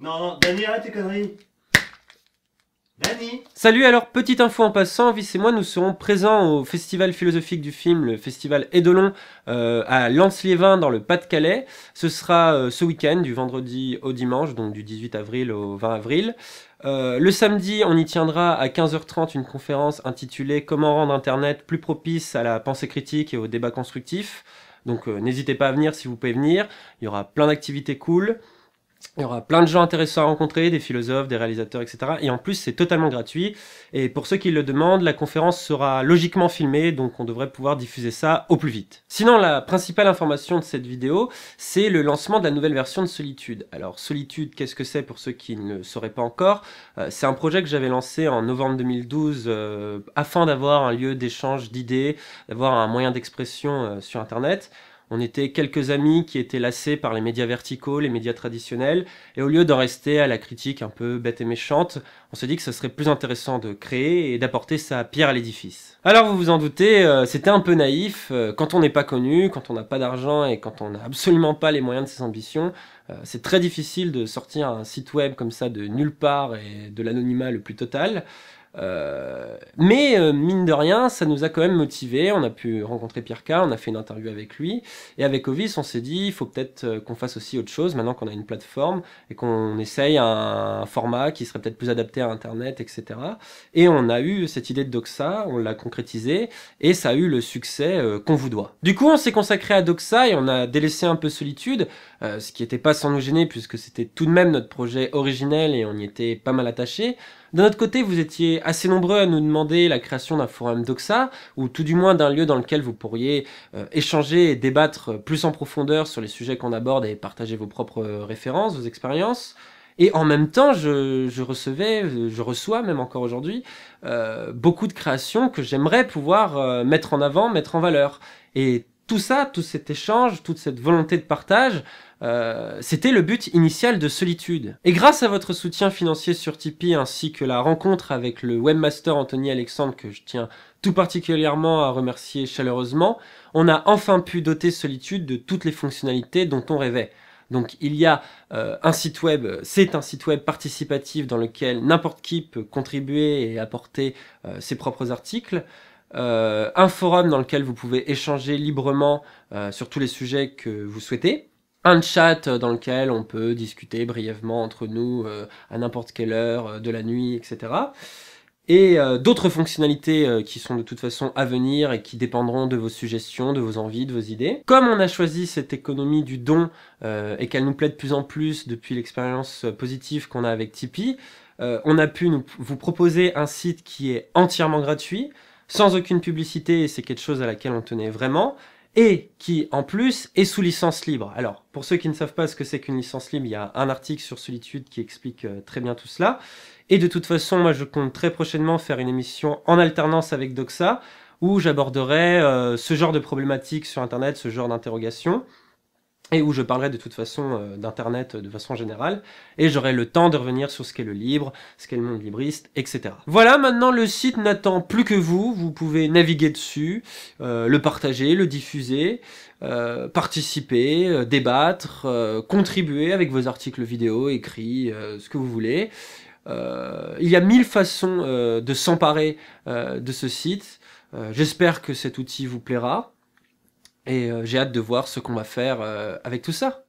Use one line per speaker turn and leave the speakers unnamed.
Non, non, Dany, arrête tes conneries. Dany Salut alors, petite info en passant, Vice et moi nous serons présents au festival philosophique du film, le festival Edelon, euh, à lens dans le Pas-de-Calais. Ce sera euh, ce week-end, du vendredi au dimanche, donc du 18 avril au 20 avril. Euh, le samedi, on y tiendra à 15h30 une conférence intitulée Comment rendre Internet plus propice à la pensée critique et au débat constructif. Donc n'hésitez pas à venir si vous pouvez venir, il y aura plein d'activités cool. Il y aura plein de gens intéressants à rencontrer, des philosophes, des réalisateurs, etc. Et en plus, c'est totalement gratuit. Et pour ceux qui le demandent, la conférence sera logiquement filmée, donc on devrait pouvoir diffuser ça au plus vite. Sinon, la principale information de cette vidéo, c'est le lancement de la nouvelle version de Solitude. Alors, Solitude, qu'est-ce que c'est pour ceux qui ne le sauraient pas encore euh, C'est un projet que j'avais lancé en novembre 2012 euh, afin d'avoir un lieu d'échange d'idées, d'avoir un moyen d'expression euh, sur Internet. On était quelques amis qui étaient lassés par les médias verticaux, les médias traditionnels, et au lieu d'en rester à la critique un peu bête et méchante, on s'est dit que ce serait plus intéressant de créer et d'apporter sa pierre à l'édifice. Alors vous vous en doutez, euh, c'était un peu naïf, euh, quand on n'est pas connu, quand on n'a pas d'argent et quand on n'a absolument pas les moyens de ses ambitions, euh, c'est très difficile de sortir un site web comme ça de nulle part et de l'anonymat le plus total. Euh, mais euh, mine de rien, ça nous a quand même motivés. On a pu rencontrer Pierre K, on a fait une interview avec lui. Et avec Ovis, on s'est dit, il faut peut-être euh, qu'on fasse aussi autre chose maintenant qu'on a une plateforme et qu'on essaye un, format qui serait peut-être plus adapté à Internet, etc. Et on a eu cette idée de Doxa, on l'a concrétisée et ça a eu le succès qu'on vous doit. Du coup, on s'est consacré à Doxa et on a délaissé un peu Solitude, ce qui n'était pas sans nous gêner puisque c'était tout de même notre projet originel et on y était pas mal attaché. D'un autre côté, vous étiez assez nombreux à nous demander la création d'un forum Doxa, ou tout du moins d'un lieu dans lequel vous pourriez euh, échanger et débattre plus en profondeur sur les sujets qu'on aborde et partager vos propres euh, références, vos expériences. Et en même temps, je, recevais, je reçois même encore aujourd'hui, euh, beaucoup de créations que j'aimerais pouvoir mettre en avant, mettre en valeur. Et tout ça, tout cet échange, toute cette volonté de partage, euh, c'était le but initial de Solitude. Et grâce à votre soutien financier sur Tipeee ainsi que la rencontre avec le webmaster Anthony Alexandre que je tiens tout particulièrement à remercier chaleureusement, on a enfin pu doter Solitude de toutes les fonctionnalités dont on rêvait. Donc il y a euh, un site web, c'est un site web participatif dans lequel n'importe qui peut contribuer et apporter euh, ses propres articles. Euh, un forum dans lequel vous pouvez échanger librement euh, sur tous les sujets que vous souhaitez, un chat euh, dans lequel on peut discuter brièvement entre nous à n'importe quelle heure de la nuit, etc. Et d'autres fonctionnalités qui sont de toute façon à venir et qui dépendront de vos suggestions, de vos envies, de vos idées. Comme on a choisi cette économie du don et qu'elle nous plaît de plus en plus depuis l'expérience positive qu'on a avec Tipeee, on a pu vous proposer un site qui est entièrement gratuit, sans aucune publicité, c'est quelque chose à laquelle on tenait vraiment, et qui, en plus, est sous licence libre. Alors, pour ceux qui ne savent pas ce que c'est qu'une licence libre, il y a un article sur Solitude qui explique euh, très bien tout cela. Et de toute façon, moi, je compte très prochainement faire une émission en alternance avec Doxa, où j'aborderai euh, ce genre de problématiques sur Internet, ce genre d'interrogations et où je parlerai de toute façon euh, d'Internet euh, de façon générale, et j'aurai le temps de revenir sur ce qu'est le libre, ce qu'est le monde libriste, etc. Voilà, maintenant le site n'attend plus que vous, vous pouvez naviguer dessus, euh, le partager, le diffuser, participer, débattre, contribuer avec vos articles vidéo, écrits, ce que vous voulez. il y a mille façons de s'emparer de ce site, j'espère que cet outil vous plaira. Et euh, j'ai hâte de voir ce qu'on va faire euh, avec tout ça.